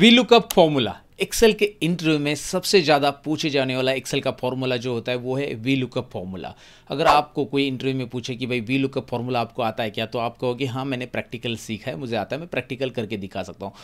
We VLOOKUP formula Excel के interview में सबसे ज़्यादा पूछे जाने वाला एक्सेल का फॉर्मूला जो होता है वो है वी लुकअप फॉर्मूला अगर आपको कोई इंटरव्यू में पूछे कि भाई वी लुकअप फॉर्मूला आपको आता है क्या तो आप कहोगे हाँ मैंने प्रैक्टिकल सीखा है मुझे आता है मैं प्रैक्टिकल करके दिखा सकता हूँ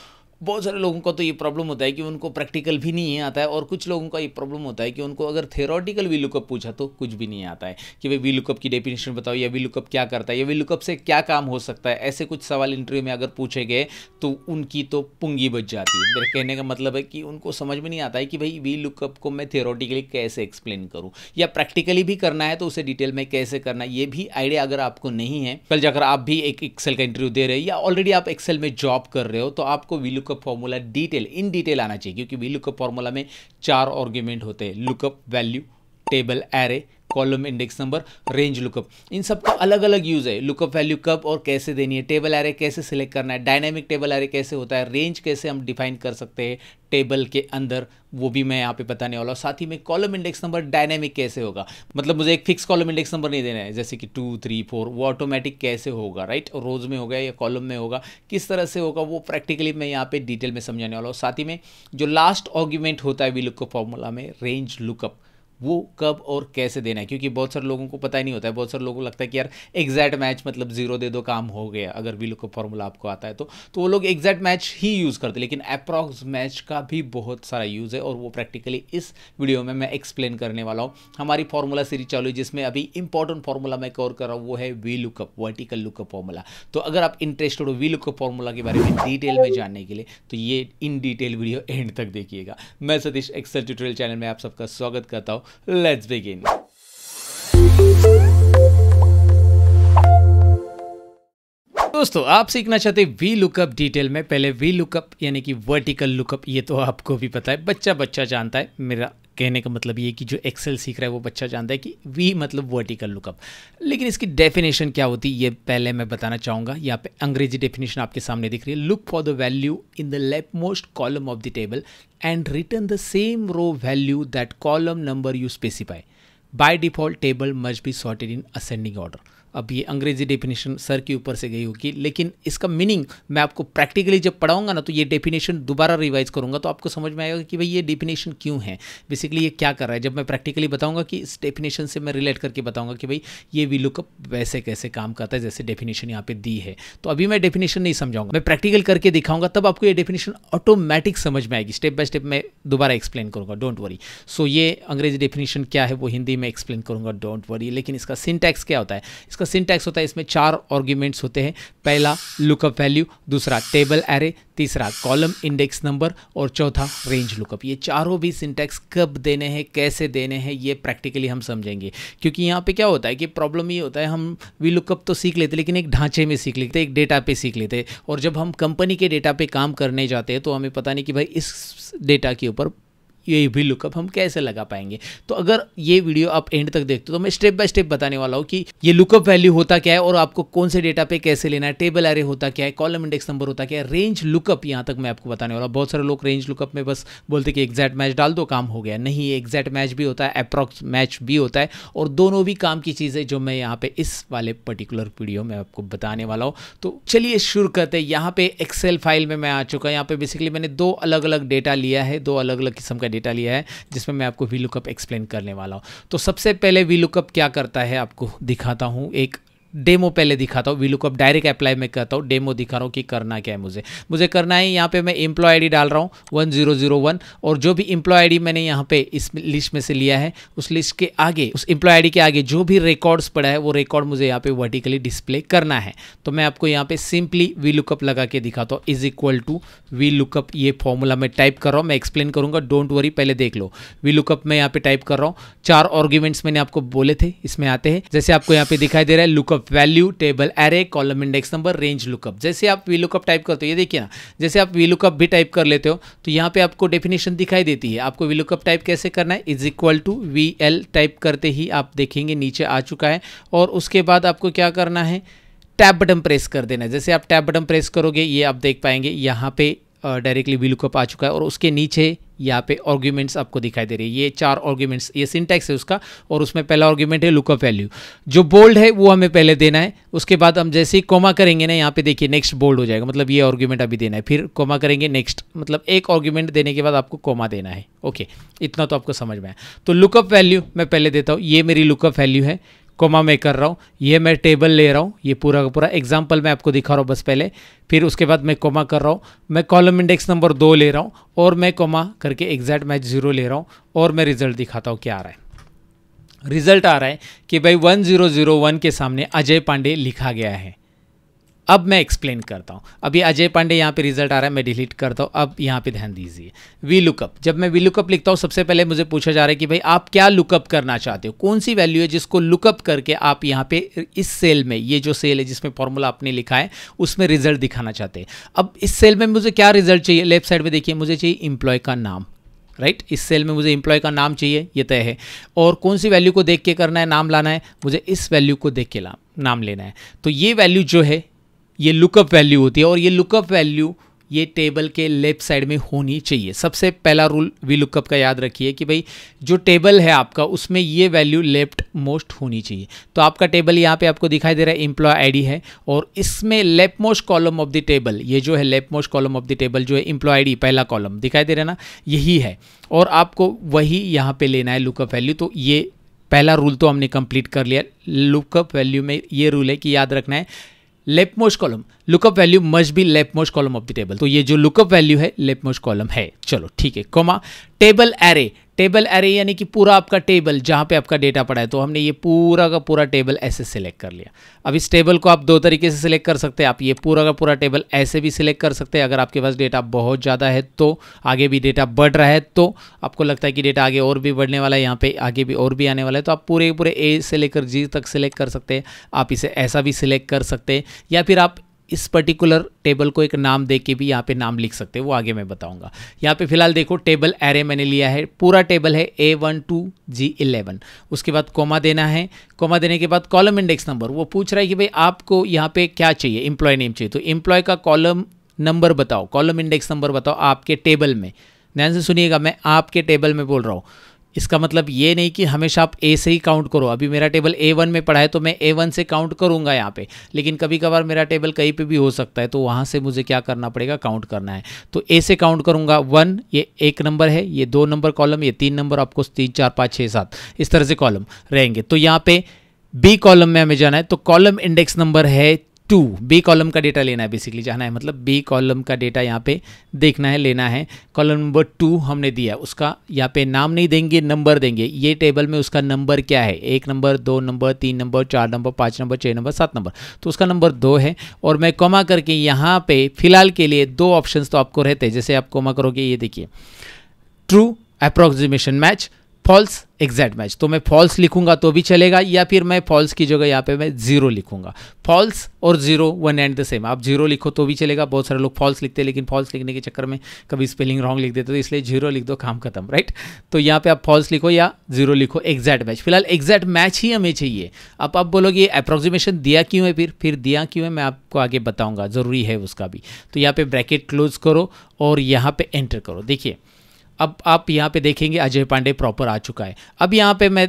बहुत सारे लोगों का तो ये प्रॉब्लम होता है कि उनको प्रैक्टिकल भी नहीं आता है और कुछ लोगों का ये प्रॉब्लम होता है कि उनको अगर थेरोटिकल वी लुकअप पूछा तो कुछ भी नहीं आता है कि भाई वी लुकअप की डेफिनेशन बताओ या वी लुकअप क्या करता है या वी लुकअप से क्या काम हो सकता है ऐसे कुछ सवाल इंटरव्यू में अगर पूछे गए तो उनकी तो पुंगी बच जाती है मेरे कहने का मतलब है कि उनको समझ में नहीं आता है कि भाई वी लुकअप को मैं थेरोटिकली कैसे एक्सप्लेन करूँ या प्रैक्टिकली भी करना है तो उसे डिटेल में कैसे करना है ये भी आइडिया अगर आपको नहीं है कल जाकर आप भी एक एक्सेल का इंटरव्यू दे रहे हैं या ऑलरेडी आप एक्सेल में जॉब कर रहे हो तो आपको VLOOKUP lookup formula detail in detail आना चाहिए क्योंकि वी लुकअप फॉर्मूला में चार ऑर्ग्यूमेंट होते हैं lookup value table array column index number range lookup इन सब का अलग अलग यूज़ है लुकअप वैल्यू कब और कैसे देनी है टेबल एरे कैसे सिलेक्ट करना है डायनेमिक टेबल एरे कैसे होता है रेंज कैसे हम डिफाइन कर सकते हैं टेबल के अंदर वो भी मैं यहाँ पे बताने वाला हूँ साथ ही में कॉलम इंडेक्स नंबर डायनेमिक कैसे होगा मतलब मुझे एक फिक्स कॉलम इंडेक्स नंबर नहीं देना है जैसे कि टू थ्री फोर वो ऑटोमेटिक कैसे होगा राइट रोज में होगा या कॉलम में होगा किस तरह से होगा वो प्रैक्टिकली मैं यहाँ पे डिटेल में समझाने वाला हूँ साथ ही में जो लास्ट ऑर्ग्यूमेंट होता है वी लुकअप फॉर्मूला में रेंज लुकअप वो कब और कैसे देना है क्योंकि बहुत सारे लोगों को पता ही नहीं होता है बहुत सारे लोगों को लगता है कि यार एग्जैक्ट मैच मतलब जीरो दे दो काम हो गया अगर वी लुक फॉर्मूला आपको आता है तो तो वो लोग एग्जैक्ट मैच ही यूज़ करते लेकिन अप्रॉक्स मैच का भी बहुत सारा यूज़ है और वो प्रैक्टिकली इस वीडियो में मैं एक्सप्लेन करने वाला हूँ हमारी फार्मूला सीरीज चालू है जिसमें अभी इंपॉर्टेंट फार्मूला मैं कवर कर रहा हूँ वो है we VLOOKUP vertical lookup formula तो अगर आप इंटरेस्टेड हो वी लुकअप फॉर्मूला के बारे में डिटेल में जानने के लिए तो ये इन डिटेल वीडियो एंड तक देखिएगा मैं सतीश एक्सेल ट्यूटोरियल चैनल में आप सबका स्वागत करता हूँ let's begin. दोस्तों आप सीखना चाहते वी लुकअप डिटेल में पहले वी लुकअप यानी कि वर्टिकल लुकअप ये तो आपको भी पता है बच्चा बच्चा जानता है मेरा कहने का मतलब ये कि जो एक्सेल सीख रहा है वो बच्चा जानता है कि वी मतलब वर्टिकल लुकअप लेकिन इसकी डेफिनेशन क्या होती है ये पहले मैं बताना चाहूँगा यहाँ पे अंग्रेजी डेफिनेशन आपके सामने दिख रही है look for the value in the left most column of the table and return the same row value that column number you specify by default table must be sorted in ascending order अब ये अंग्रेजी definition sir के ऊपर से गई होगी लेकिन इसका मीनिंग मैं आपको प्रैक्टिकली जब पढ़ाऊंगा ना तो ये डेफिनेशन दोबारा रिवाइज करूंगा तो आपको समझ में आएगा कि भाई ये डेफिनेशन क्यों है बेसिकली ये क्या कर रहा है जब मैं प्रैक्टिकली बताऊंगा कि इस डेफिनेशन से मैं रिलेट करके बताऊंगा कि भाई ये वी लुकअप वैसे कैसे काम करता है जैसे डेफिनेशन यहाँ पे दी है तो अभी मैं डेफिनेशन नहीं समझाऊंगा मैं प्रैक्टिकल करके दिखाऊंगा तब आपको ये डेफिनेशन ऑटोमेटिक समझ में आएगी स्टेप बाय स्टेप मैं दोबारा एक्सप्लेन करूंगा डोंट वरी सो ये अंग्रेजी डेफिनेशन क्या है वो हिंदी में एक्सप्लेन करूंगा डोंट वरी लेकिन इसका सिंटैक्स क्या होता है इसका सिंटैक्स होता है इसमें चार ऑर्ग्यूमेंट्स होते हैं पहला लुकअप वैल्यू दूसरा टेबल एरे तीसरा कॉलम इंडेक्स नंबर और चौथा रेंज लुकअप ये चारों भी सिंटैक्स कब देने हैं कैसे देने हैं ये प्रैक्टिकली हम समझेंगे क्योंकि यहाँ पे क्या होता है कि प्रॉब्लम ये होता है हम वी लुकअप तो सीख लेते लेकिन एक ढांचे में सीख लेते एक डेटा पे सीख लेते और जब हम कंपनी के डेटा पे काम करने जाते हैं तो हमें पता नहीं कि भाई इस डेटा के ऊपर ये भी लुकअप हम कैसे लगा पाएंगे तो अगर ये वीडियो आप एंड तक देखते हो तो मैं स्टेप बाय स्टेप बताने वाला हूँ कि ये लुकअप वैल्यू होता क्या है और आपको कौन से डेटा पे कैसे लेना है टेबल एरे होता क्या है कॉलम इंडेक्स नंबर होता क्या है रेंज लुकअप यहाँ तक मैं आपको बताने वाला बहुत सारे लोग रेंज लुकअप में बस बोलते कि एग्जैक्ट मैच डाल दो काम हो गया नहीं एग्जैक्ट मैच भी होता है अप्रॉक्स मैच भी होता है और दोनों भी काम की चीज़ है जो मैं यहाँ पे इस वाले पर्टिकुलर वीडियो में आपको बताने वाला हूँ तो चलिए शुरू करते हैं यहाँ पे एक्सेल फाइल में मैं आ चुका हूँ यहाँ पे बेसिकली मैंने दो अलग अलग डेटा लिया है दो अलग अलग किस्म का डेटा लिया है जिसमें मैं आपको वी लुकअप एक्सप्लेन करने वाला हूँ तो सबसे पहले वी लुकअप क्या करता है आपको दिखाता हूँ एक डेमो पहले दिखाता हूँ वी डायरेक्ट अप्लाई में करता हूँ डेमो दिखा रहा हूँ कि करना क्या है मुझे मुझे करना है यहाँ पे मैं एम्प्लॉय आईडी डाल रहा हूँ वन जीरो जीरो वन और जो भी एम्प्लॉय आईडी मैंने यहाँ पे इस लिस्ट में से लिया है उस लिस्ट के आगे उस एम्प्लॉय आईडी के आगे जो भी रिकॉर्ड्स पड़ा है वो रिकॉर्ड मुझे यहाँ पे वर्टिकली डिस्प्ले करना है तो मैं आपको यहाँ पे सिंपली वी लुकअप लगा के दिखाता हूँ is equal to VLOOKUP ये फॉर्मूला मैं टाइप कर रहा हूँ मैं एक्सप्लेन करूँगा डोंट वरी पहले देख लो वी लुकअप मैं यहाँ पे टाइप कर रहा हूँ चार ऑर्ग्यूमेंट्स मैंने आपको बोले थे इसमें आते हैं जैसे आपको यहाँ पे दिखाई दे रहा है lookup lookup value table array column index number range lookup जैसे आप वी लुकअप टाइप करते हो ये देखिए ना जैसे आप वी लुकअप भी टाइप कर लेते हो तो यहाँ पे आपको डेफिनेशन दिखाई देती है आपको वी लुकअप टाइप कैसे करना है is equal to V L type करते ही आप देखेंगे नीचे आ चुका है और उसके बाद आपको क्या करना है टैप बटन प्रेस कर देना है जैसे आप टैप बटन प्रेस करोगे ये आप देख पाएंगे यहाँ पे डायरेक्टली वी लुकअप आ चुका है और उसके नीचे यहाँ पे आर्ग्यूमेंट्स आपको दिखाई दे रही है ये चार आर्ग्यूमेंट्स ये सिंटैक्स है उसका और उसमें पहला आर्ग्यूमेंट है लुकअप वैल्यू जो बोल्ड है वो हमें पहले देना है उसके बाद हम जैसे ही कोमा करेंगे ना यहाँ पे देखिए नेक्स्ट बोल्ड हो जाएगा मतलब ये आर्ग्यूमेंट अभी देना है फिर कोमा करेंगे नेक्स्ट मतलब एक आर्ग्यूमेंट देने के बाद आपको कोमा देना है ओके इतना तो आपको समझ में आया तो लुकअप वैल्यू मैं पहले देता हूँ ये मेरी लुकअप वैल्यू है कोमा में कर रहा हूँ ये मैं टेबल ले रहा हूँ ये पूरा का पूरा एग्जाम्पल मैं आपको दिखा रहा हूँ बस पहले फिर उसके बाद मैं कोमा कर रहा हूँ मैं कॉलम इंडेक्स नंबर दो ले रहा हूँ और मैं कोमा करके एग्जैक्ट मैच ज़ीरो ले रहा हूँ और मैं रिजल्ट दिखाता हूँ क्या आ रहा है रिजल्ट आ रहा है कि भाई 1001 के सामने अजय पांडे लिखा गया है अब मैं एक्सप्लेन करता हूँ अभी अजय पांडे यहाँ पे रिजल्ट आ रहा है मैं डिलीट करता हूँ अब यहाँ पे ध्यान दीजिए वी लुकअप जब मैं वी लुकअप लिखता हूँ सबसे पहले मुझे पूछा जा रहा है कि भाई आप क्या लुकअप करना चाहते हो कौन सी वैल्यू है जिसको लुकअप करके आप यहाँ पे इस सेल में ये जो सेल है जिसमें फॉर्मूला आपने लिखा है उसमें रिजल्ट दिखाना चाहते हैं अब इस सेल में मुझे क्या रिजल्ट चाहिए लेफ्ट साइड में देखिए मुझे चाहिए इम्प्लॉय का नाम राइट right? इस सेल में मुझे इंप्लॉय का नाम चाहिए ये तय है और कौन सी वैल्यू को देख के करना है नाम लाना है मुझे इस वैल्यू को देख के नाम लेना है तो ये वैल्यू जो है ये लुकअप वैल्यू होती है और ये लुकअप वैल्यू ये टेबल के लेफ्ट साइड में होनी चाहिए सबसे पहला रूल वी लुकअप का याद रखिए कि भाई जो टेबल है आपका उसमें ये वैल्यू लेफ्ट मोस्ट होनी चाहिए तो आपका टेबल यहाँ पे आपको दिखाई दे रहा है एम्प्लॉय आईडी है और इसमें left most column of the table ये जो है left most column of the table जो है एम्प्लॉय आई पहला कॉलम दिखाई दे रहा है ना यही है और आपको वही यहाँ पर लेना है लुकअप वैल्यू तो ये पहला रूल तो हमने कंप्लीट कर लिया लुकअप वैल्यू में ये रूल है कि याद रखना है left most column lookup value must be left most column of the table तो ये जो लुकअप वैल्यू है लेफ्ट मोस्ट कॉलम है चलो ठीक है comma table array table array यानी कि पूरा आपका टेबल जहाँ पे आपका डेटा पड़ा है तो हमने ये पूरा का पूरा टेबल ऐसे सिलेक्ट कर लिया अब इस टेबल को आप दो तरीके से सिलेक्ट कर सकते हैं आप ये पूरा का पूरा टेबल ऐसे भी सिलेक्ट कर सकते हैं अगर आपके पास डेटा बहुत ज़्यादा है तो आगे भी डेटा बढ़ रहा है तो आपको लगता है कि डेटा आगे और भी बढ़ने वाला है यहाँ पर आगे भी और भी आने वाला है तो आप पूरे पूरे ए से लेकर जी तक सिलेक्ट कर सकते हैं आप इसे ऐसा भी सिलेक्ट कर सकते हैं या फिर आप इस पर्टिकुलर टेबल को एक नाम दे के भी यहाँ पे नाम लिख सकते हैं वो आगे मैं बताऊंगा यहाँ पे फिलहाल देखो टेबल एरे मैंने लिया है पूरा टेबल है A one to G eleven उसके बाद कोमा देना है कोमा देने के बाद कॉलम इंडेक्स नंबर वो पूछ रहा है कि भाई आपको यहाँ पे क्या चाहिए इम्प्लॉय नेम चाहिए तो इम्प्लॉय का कॉलम नंबर बताओ कॉलम इंडेक्स नंबर बताओ आपके टेबल में ध्यान से सुनिएगा मैं आपके टेबल में बोल रहा हूँ इसका मतलब ये नहीं कि हमेशा आप ए से ही काउंट करो अभी मेरा टेबल ए वन में पड़ा है तो मैं ए वन से काउंट करूंगा यहाँ पे लेकिन कभी कभार मेरा टेबल कहीं पे भी हो सकता है तो वहाँ से मुझे क्या करना पड़ेगा काउंट करना है तो ए से काउंट करूंगा वन ये एक नंबर है ये दो नंबर कॉलम ये तीन नंबर आपको तीन चार पाँच छः सात इस तरह से कॉलम रहेंगे तो यहाँ पर बी कॉलम में हमें जाना है तो कॉलम इंडेक्स नंबर है टू बी कॉलम का डेटा लेना है बेसिकली जाना है मतलब बे कॉलम का डेटा यहाँ पे देखना है लेना है कॉलम नंबर टू हमने दिया उसका यहाँ पे नाम नहीं देंगे नंबर देंगे ये टेबल में उसका नंबर क्या है एक नंबर दो नंबर तीन नंबर चार नंबर पाँच नंबर छः नंबर सात नंबर तो उसका नंबर दो है और मैं कोमा करके यहाँ पे फिलहाल के लिए दो ऑप्शन तो आपको रहते हैं जैसे आप कोमा करोगे ये देखिए true approximation match false exact match तो मैं फॉल्स लिखूंगा तो भी चलेगा या फिर मैं फॉल्स की जगह यहाँ पे मैं जीरो लिखूंगा फॉल्स और zero one and the same आप जीरो लिखो तो भी चलेगा बहुत सारे लोग फॉल्स लिखते हैं लेकिन फॉल्स लिखने के चक्कर में कभी स्पेलिंग रॉन्ग लिख देते तो इसलिए जीरो लिख दो काम खत्म राइट तो यहाँ पे आप फॉल्स लिखो या जीरो लिखो एग्जैक्ट मैच फिलहाल एग्जैक्ट मैच ही हमें चाहिए अब आप बोलोगे अप्रोक्सीमेशन दिया क्यों है फिर फिर दिया क्यों है मैं आपको आगे बताऊँगा ज़रूरी है उसका भी तो यहाँ पर ब्रैकेट क्लोज करो और यहाँ पर एंटर करो देखिए अब आप यहाँ पे देखेंगे अजय पांडे प्रॉपर आ चुका है अब यहाँ पे मैं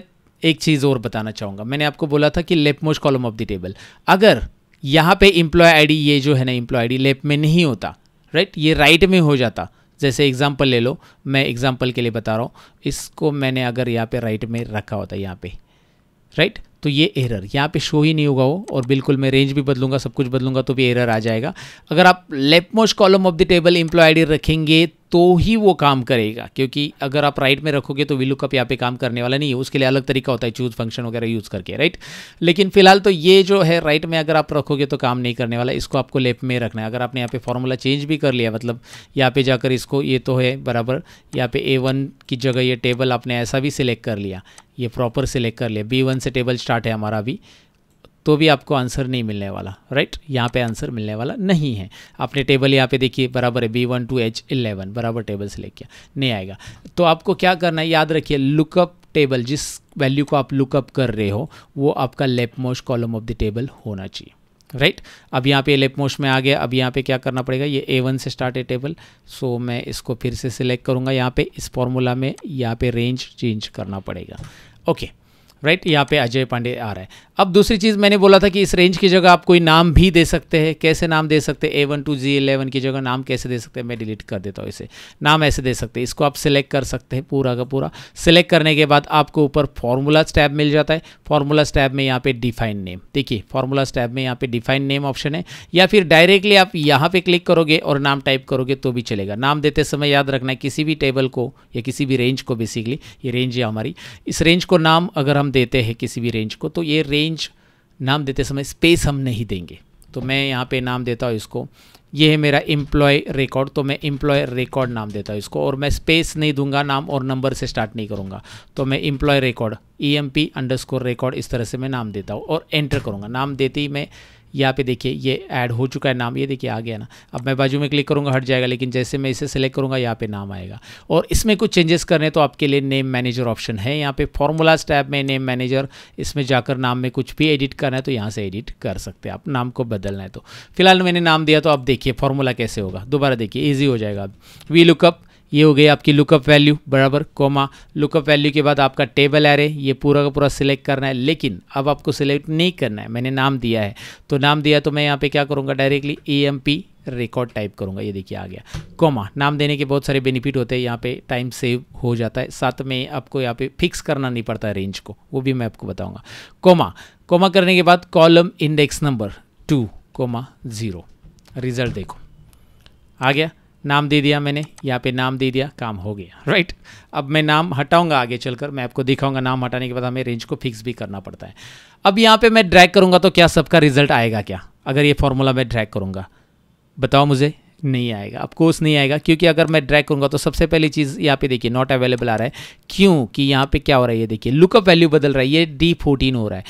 एक चीज़ और बताना चाहूँगा मैंने आपको बोला था कि left most column of the table अगर यहाँ पे इम्प्लॉय आईडी ये जो है ना इम्प्लॉय आईडी लेफ्ट में नहीं होता राइट ये राइट में हो जाता जैसे एग्जाम्पल ले लो मैं एग्जाम्पल के लिए बता रहा हूँ इसको मैंने अगर यहाँ पर राइट में रखा होता यहाँ पर राइट तो ये एरर यहाँ पे शो ही नहीं होगा वो और बिल्कुल मैं रेंज भी बदलूंगा सब कुछ बदलूंगा तो भी एरर आ जाएगा अगर आप left most column of the table employee I रखेंगे तो ही वो काम करेगा क्योंकि अगर आप राइट में रखोगे तो वी लुकअप यहाँ पे काम करने वाला नहीं है उसके लिए अलग तरीका होता है चूज फंक्शन वगैरह यूज़ करके राइट लेकिन फिलहाल तो ये जो है राइट में अगर आप रखोगे तो काम नहीं करने वाला इसको आपको लेफ्ट में रखना है अगर आपने यहाँ पे फॉर्मूला चेंज भी कर लिया मतलब यहाँ पे जाकर इसको ये तो है बराबर यहाँ पे ए वन की जगह ये टेबल आपने ऐसा भी सिलेक्ट कर लिया ये प्रॉपर सिलेक्ट कर लिया बी वन से टेबल स्टार्ट है हमारा अभी तो भी आपको आंसर नहीं मिलने वाला राइट यहाँ पे आंसर मिलने वाला नहीं है आपने टेबल यहाँ पे देखिए बराबर है B one to H eleven बराबर टेबल से लेके नहीं आएगा तो आपको क्या करना है याद रखिए लुकअप टेबल जिस वैल्यू को आप लुकअप कर रहे हो वो आपका left most column of the table होना चाहिए राइट right? अब यहाँ पे लेप मोश में आ गया अब यहाँ पे क्या करना पड़ेगा ये ए वन से स्टार्ट है टेबल सो मैं इसको फिर से सिलेक्ट करूँगा यहाँ पे इस फॉर्मूला में यहाँ पे रेंज चेंज करना पड़ेगा ओके okay. राइट यहाँ पे अजय पांडे आ रहा है अब दूसरी चीज़ मैंने बोला था कि इस रेंज की जगह आप कोई नाम भी दे सकते हैं कैसे नाम दे सकते हैं A one to G eleven की जगह नाम कैसे दे सकते हैं मैं डिलीट कर देता हूँ इसे नाम ऐसे दे सकते हैं इसको आप सिलेक्ट कर सकते हैं पूरा का पूरा सिलेक्ट करने के बाद आपको ऊपर फार्मूला स्टैब मिल जाता है फॉर्मूला स्टैब में यहाँ पे डिफाइन नेम देखिए फार्मूला स्टैब में यहाँ पे डिफाइन नेम ऑप्शन है या फिर डायरेक्टली आप यहाँ पे क्लिक करोगे और नाम टाइप करोगे तो भी चलेगा नाम देते समय याद रखना है किसी भी टेबल को या किसी भी रेंज को बेसिकली ये रेंज है हमारी इस रेंज को नाम अगर हम देते हैं किसी भी रेंज को तो ये रेंज नाम देते समय स्पेस हम नहीं देंगे तो मैं यहाँ पे नाम देता हूँ इसको ये है मेरा एम्प्लॉय रिकॉर्ड तो मैं एम्प्लॉय रिकॉर्ड नाम देता हूँ इसको और मैं स्पेस नहीं दूंगा नाम और नंबर से स्टार्ट नहीं करूँगा तो मैं employee record E M P underscore record इस तरह से मैं नाम देता हूँ और एंटर करूँगा नाम देते ही मैं यहाँ पे देखिए ये ऐड हो चुका है नाम ये देखिए आ गया ना अब मैं बाजू में क्लिक करूँगा हट जाएगा लेकिन जैसे मैं इसे सेलेक्ट करूँगा यहाँ पे नाम आएगा और इसमें कुछ चेंजेस करने तो आपके लिए नेम मैनेजर ऑप्शन है यहाँ पे फॉर्मूलाज टैब में नेम मैनेजर इसमें जाकर नाम में कुछ भी एडिट करना है तो यहाँ से एडिट कर सकते हैं आप नाम को बदलना है तो फिलहाल मैंने नाम दिया तो आप देखिए फॉर्मूला कैसे होगा दोबारा देखिए ईजी हो जाएगा वी लुकअप ये हो गई आपकी लुकअप वैल्यू बराबर कोमा लुकअप वैल्यू के बाद आपका टेबल एरे ये पूरा का पूरा सिलेक्ट करना है लेकिन अब आपको सिलेक्ट नहीं करना है मैंने नाम दिया है तो नाम दिया तो मैं यहाँ पे क्या करूँगा directly A M P record type करूँगा ये देखिए आ गया कोमा नाम देने के बहुत सारे बेनिफिट होते हैं यहाँ पे टाइम सेव हो जाता है साथ में आपको यहाँ पे फिक्स करना नहीं पड़ता रेंज को वो भी मैं आपको बताऊँगा कोमा कोमा करने के बाद column index number two comma zero result देखो आ गया नाम दे दिया मैंने यहाँ पे नाम दे दिया काम हो गया राइट अब मैं नाम हटाऊंगा आगे चलकर मैं आपको दिखाऊंगा नाम हटाने के बाद हमें रेंज को फिक्स भी करना पड़ता है अब यहाँ पे मैं ड्रैग करूँगा तो क्या सबका रिजल्ट आएगा क्या अगर ये फॉर्मूला मैं ड्रैग करूँगा बताओ मुझे नहीं आएगा अब कोर्स नहीं आएगा क्योंकि अगर मैं ड्रैग करूँगा तो सबसे पहली चीज़ यहाँ पे देखिए नॉट अवेलेबल आ रहा है क्यों कि यहाँ पे क्या हो रहा है ये देखिए लुकअप वैल्यू बदल रहा है ये डी फोर्टीन हो रहा है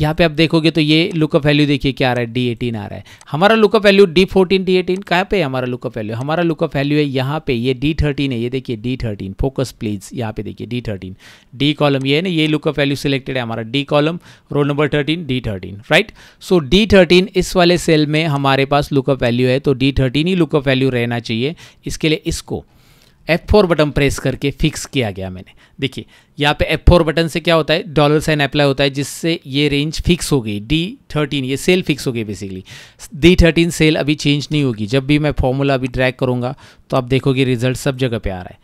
यहाँ पे आप देखोगे तो ये लुकअप वैल्यू देखिए क्या आ रहा है डी एटीन आ रहा है हमारा lookup value D fourteen D eighteen कहाँ पे है हमारा लुकअप वैल्यू हमारा लुकअप वैल्यू है यहाँ पे ये डी थर्टीन है ये देखिए डी थर्टीन फोकस प्लीज यहाँ पे देखिए डी थर्टीन डी कॉलम ये है ना ये लुकअप वैल्यू सिलेक्टेड है हमारा D column roll number thirteen D thirteen right so D thirteen इस वाले सेल में हमारे पास लुकअप वैल्यू है तो डी थर्टीन ही लुकअप वैल्यू रहना चाहिए इसके लिए इसको F4 बटन प्रेस करके फिक्स किया गया मैंने देखिए यहाँ पे F4 बटन से क्या होता है डॉलर साइन अप्लाई होता है जिससे ये रेंज फिक्स हो गई D13 ये सेल फिक्स हो गई बेसिकली D13 सेल अभी चेंज नहीं होगी जब भी मैं फॉर्मूला अभी ड्रैग करूँगा तो आप देखोगे रिजल्ट सब जगह पे आ रहा है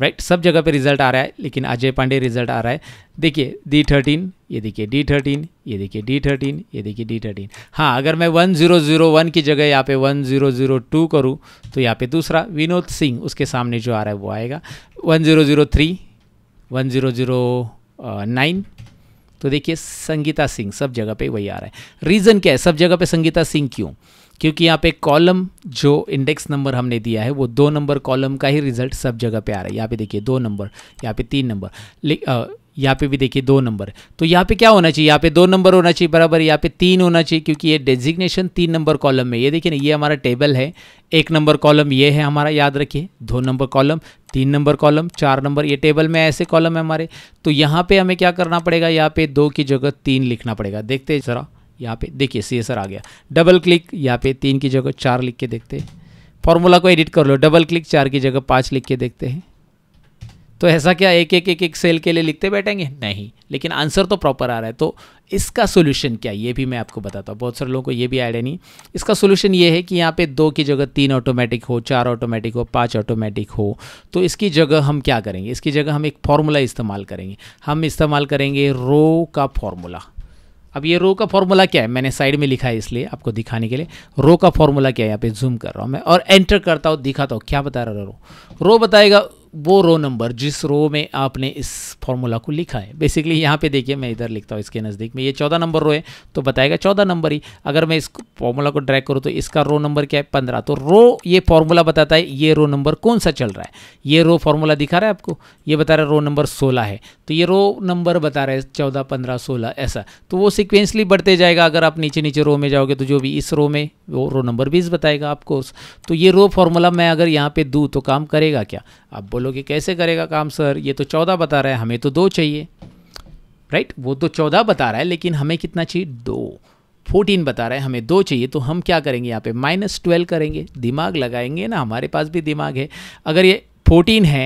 राइट सब जगह पे रिजल्ट आ रहा है लेकिन अजय पांडे रिजल्ट आ रहा है देखिए डी थर्टीन ये देखिए डी थर्टीन ये देखिए डी थर्टीन ये देखिए डी थर्टीन हाँ अगर मैं वन ज़ीरो ज़ीरो वन की जगह यहाँ पे वन ज़ीरो ज़ीरो टू करूँ तो यहाँ पे दूसरा विनोद सिंह उसके सामने जो आ रहा है वो आएगा one zero zero three one zero zero nine तो देखिए संगीता सिंह सब जगह पे वही आ रहा है रीज़न क्या है सब जगह पे संगीता सिंह क्यों क्योंकि यहाँ पे कॉलम जो इंडेक्स नंबर हमने दिया है वो दो नंबर कॉलम का ही रिजल्ट सब जगह पे आ रहा है यहाँ पे देखिए दो नंबर यहाँ पे तीन नंबर यहाँ पे भी देखिए दो नंबर तो यहाँ पे क्या होना चाहिए यहाँ पे दो नंबर होना चाहिए बराबर यहाँ पे तीन होना चाहिए क्योंकि ये डेजिग्नेशन तीन नंबर कॉलम में ये देखिए ना ये हमारा टेबल है एक नंबर कॉलम ये है हमारा याद रखिए दो नंबर कॉलम तीन नंबर कॉलम चार नंबर ये टेबल में ऐसे कॉलम है हमारे तो यहाँ पर हमें क्या करना पड़ेगा यहाँ पे दो की जगह तीन लिखना पड़ेगा देखते ज़रा यहाँ पे देखिए सी आ गया डबल क्लिक यहाँ पे तीन की जगह चार लिख के देखते हैं फॉर्मूला को एडिट कर लो डबल क्लिक चार की जगह पाँच लिख के देखते हैं तो ऐसा क्या एक एक एक एक सेल के लिए लिखते बैठेंगे नहीं लेकिन आंसर तो प्रॉपर आ रहा है तो इसका सोल्यूशन क्या ये भी मैं आपको बताता हूँ बहुत सारे लोगों को ये भी आइडिया नहीं इसका सोल्यूशन ये है कि यहाँ पे दो की जगह तीन ऑटोमेटिक हो चार ऑटोमेटिक हो पाँच ऑटोमेटिक हो तो इसकी जगह हम क्या करेंगे इसकी जगह हम एक फार्मूला इस्तेमाल करेंगे हम इस्तेमाल करेंगे रो का फार्मूला अब ये रो का फॉर्मूला क्या है मैंने साइड में लिखा है इसलिए आपको दिखाने के लिए रो का फॉर्मूला क्या है यहाँ पे जूम कर रहा हूँ मैं और एंटर करता हूँ दिखाता हूँ क्या बता रहा रो रो बताएगा वो रो नंबर जिस रो में आपने इस फॉर्मूला को लिखा है बेसिकली यहाँ पे देखिए मैं इधर लिखता हूँ इसके नज़दीक में ये चौदह नंबर रो है तो बताएगा चौदह नंबर ही अगर मैं इस फॉर्मूला को ड्रैग करूँ तो इसका रो नंबर क्या है पंद्रह तो रो ये फॉर्मूला बताता है ये रो नंबर कौन सा चल रहा है ये रो फॉर्मूला दिखा रहा है आपको ये बता रहा है रो नंबर सोलह है तो ये रो नंबर बता रहा है चौदह पंद्रह सोलह ऐसा तो वो सिक्वेंसली बढ़ते जाएगा अगर आप नीचे नीचे रो में जाओगे तो जो भी इस रो में वो रो नंबर बीस बताएगा आपको तो ये रो फार्मूला मैं अगर यहाँ पर दूँ तो काम करेगा क्या आप बोलोगे कैसे करेगा काम सर ये तो चौदह बता रहा है हमें तो दो चाहिए राइट right? वो तो चौदह बता रहा है लेकिन हमें कितना चाहिए दो फोर्टीन बता रहा है हमें दो चाहिए तो हम क्या करेंगे यहाँ पे माइनस ट्वेल्व करेंगे दिमाग लगाएंगे ना हमारे पास भी दिमाग है अगर ये फोर्टीन है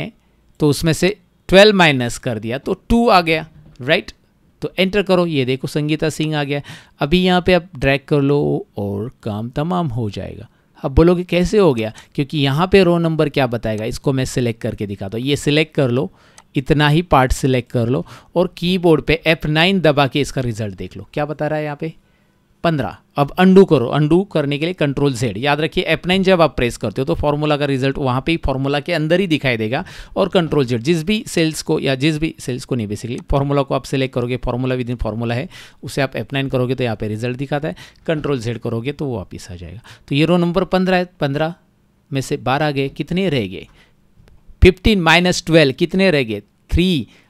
तो उसमें से ट्वेल्व माइनस कर दिया तो टू आ गया राइट right? तो एंटर करो ये देखो संगीता सिंह आ गया अभी यहाँ पे आप ड्रैग कर लो और काम तमाम हो जाएगा अब बोलोगे कैसे हो गया क्योंकि यहाँ पे रो नंबर क्या बताएगा इसको मैं सिलेक्ट करके दिखाता हूँ ये सिलेक्ट कर लो इतना ही पार्ट सिलेक्ट कर लो और कीबोर्ड पे F9 दबा के इसका रिजल्ट देख लो क्या बता रहा है यहाँ पे पंद्रह अब अंडू करो अंडू करने के लिए कंट्रोल जेड याद रखिए नाइन जब आप प्रेस करते हो तो फॉर्मूला का रिजल्ट वहाँ पे ही फॉर्मूला के अंदर ही दिखाई देगा और कंट्रोल जेड जिस भी सेल्स को या जिस भी सेल्स को नहीं बेसिकली फॉर्मूला को आप सेलेक्ट करोगे फॉर्मूला विद इन फॉर्मूला है उसे आप नाइन करोगे तो यहाँ पर रिजल्ट दिखाता है कंट्रोल जेड करोगे तो वो वापिस आ जाएगा तो ये रो नंबर पंद्रह है पंद्रह में से बारह गए कितने रह गए फिफ्टीन माइनस ट्वेल्व कितने रह गए थ्री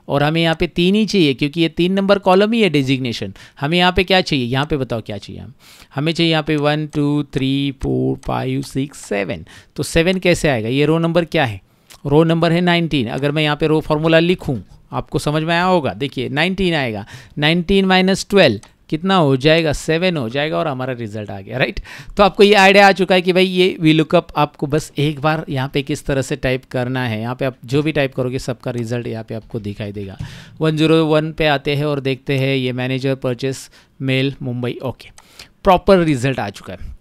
और हमें यहाँ पे तीन ही चाहिए क्योंकि ये तीन नंबर कॉलम ही है डेजिग्नेशन हमें यहाँ पे क्या चाहिए यहाँ पे बताओ क्या चाहिए हम हमें चाहिए यहाँ पे one two three four five six seven तो सेवन कैसे आएगा ये रो नंबर क्या है रो नंबर है नाइनटीन अगर मैं यहाँ पे रो फार्मूला लिखूँ आपको समझ में आया होगा देखिए नाइनटीन आएगा नाइनटीन माइनस ट्वेल्व कितना हो जाएगा सेवन हो जाएगा और हमारा रिजल्ट आ गया राइट तो आपको ये आइडिया आ चुका है कि भाई ये वी लुकअप आपको बस एक बार यहाँ पे किस तरह से टाइप करना है यहाँ पे आप जो भी टाइप करोगे सबका रिजल्ट यहाँ पे आपको दिखाई देगा 101 पे आते हैं और देखते हैं ये manager purchase mail Mumbai okay proper result आ चुका है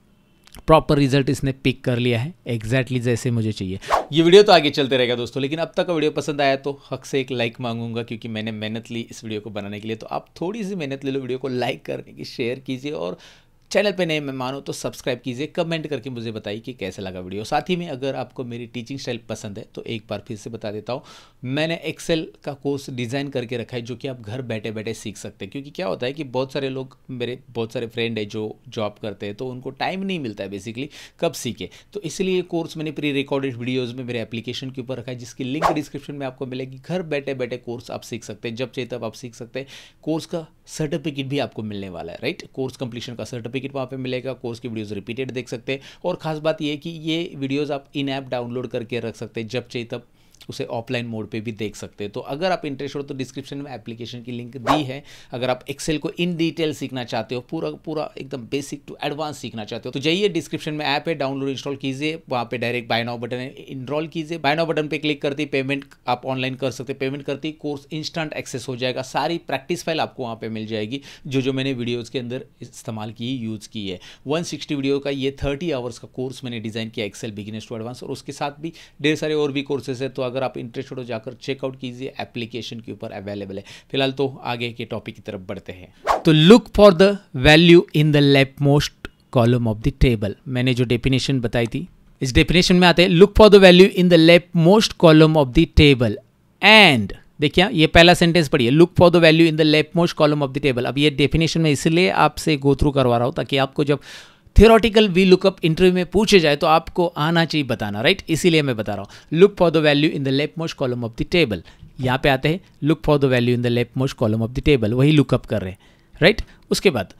प्रॉपर रिजल्ट इसने पिक कर लिया है एग्जैक्टली exactly जैसे मुझे चाहिए ये वीडियो तो आगे चलते रहेगा दोस्तों लेकिन अब तक का वीडियो पसंद आया तो हक से एक लाइक मांगूंगा क्योंकि मैंने मेहनत ली इस वीडियो को बनाने के लिए तो आप थोड़ी सी मेहनत ले लो वीडियो को लाइक करने की शेयर कीजिए और चैनल पे नए मेहमान हो तो सब्सक्राइब कीजिए कमेंट करके मुझे बताइए कि कैसा लगा वीडियो साथ ही में अगर आपको मेरी टीचिंग स्टाइल पसंद है तो एक बार फिर से बता देता हूँ मैंने एक्सेल का कोर्स डिज़ाइन करके रखा है जो कि आप घर बैठे बैठे सीख सकते हैं क्योंकि क्या होता है कि बहुत सारे लोग मेरे बहुत सारे फ्रेंड है जो जॉब करते हैं तो उनको टाइम नहीं मिलता है बेसिकली कब सीखे तो इसलिए कोर्स मैंने प्री रिकॉर्डेड वीडियोज़ में मेरे एप्लीकेशन के ऊपर रखा है जिसकी लिंक डिस्क्रिप्शन में आपको मिलेगी घर बैठे बैठे कोर्स आप सीख सकते हैं जब चाहिए तब आप सीख सकते हैं कोर्स का सर्टिफिकेट भी आपको मिलने वाला है राइट कोर्स कंप्लीशन का सर्टिफिकेट सर्टिफिकेट वहाँ पर मिलेगा कोर्स की वीडियोज़ रिपीटेड देख सकते हैं और खास बात यह कि ये वीडियोज़ आप इन ऐप डाउनलोड करके रख सकते हैं जब चाहिए तब उसे ऑफलाइन मोड पे भी देख सकते हैं तो अगर आप इंटरेस्ट हो तो डिस्क्रिप्शन में एप्लीकेशन की लिंक दी है अगर आप एक्सेल को इन डिटेल सीखना चाहते हो पूरा पूरा एकदम बेसिक टू एडवांस सीखना चाहते हो तो जाइए डिस्क्रिप्शन में ऐप है डाउनलोड इंस्टॉल कीजिए वहाँ पे direct buy now button enrol कीजिए बाय नाउ बटन पे क्लिक करती पेमेंट आप ऑनलाइन कर सकते पेमेंट करती कोर्स इंस्टेंट एक्सेस हो जाएगा सारी प्रैक्टिस फाइल आपको वहाँ पर मिल जाएगी जो जो मैंने वीडियोज़ के अंदर इस्तेमाल की यूज़ की है वन वीडियो का ये थर्टी आवर्स का कोर्स मैंने डिज़ाइन किया एक्सेल बिगिनर्स टू एडवांस और उसके साथ भी ढेर सारे और भी कोर्सेज है तो अगर आप इंटरेस्टेड हो जाकर चेकआउट कीजिए एप्लीकेशन के ऊपर अवेलेबल है फिलहाल तो आगे के टॉपिक की तरफ बढ़ते हैं तो look for the value in the left most column of the table मैंने जो डेफिनेशन बताई थी इस डेफिनेशन में आते हैं look for the value in the left most column of the table and देखिए ये पहला सेंटेंस पढ़िए look for the value in the left most column of the table अब ये डेफिनेशन में इसलिए आपसे गो थ्रू करवा रहा हूँ ताकि आपको जब थियोरटिकल वी लुकअप इंटरव्यू में पूछे जाए तो आपको आना चाहिए बताना राइट इसीलिए मैं बता रहा हूँ look for the value in the left most column of the table यहाँ पे आते हैं look for the value in the left most column of the table वही लुकअप कर रहे हैं राइट उसके बाद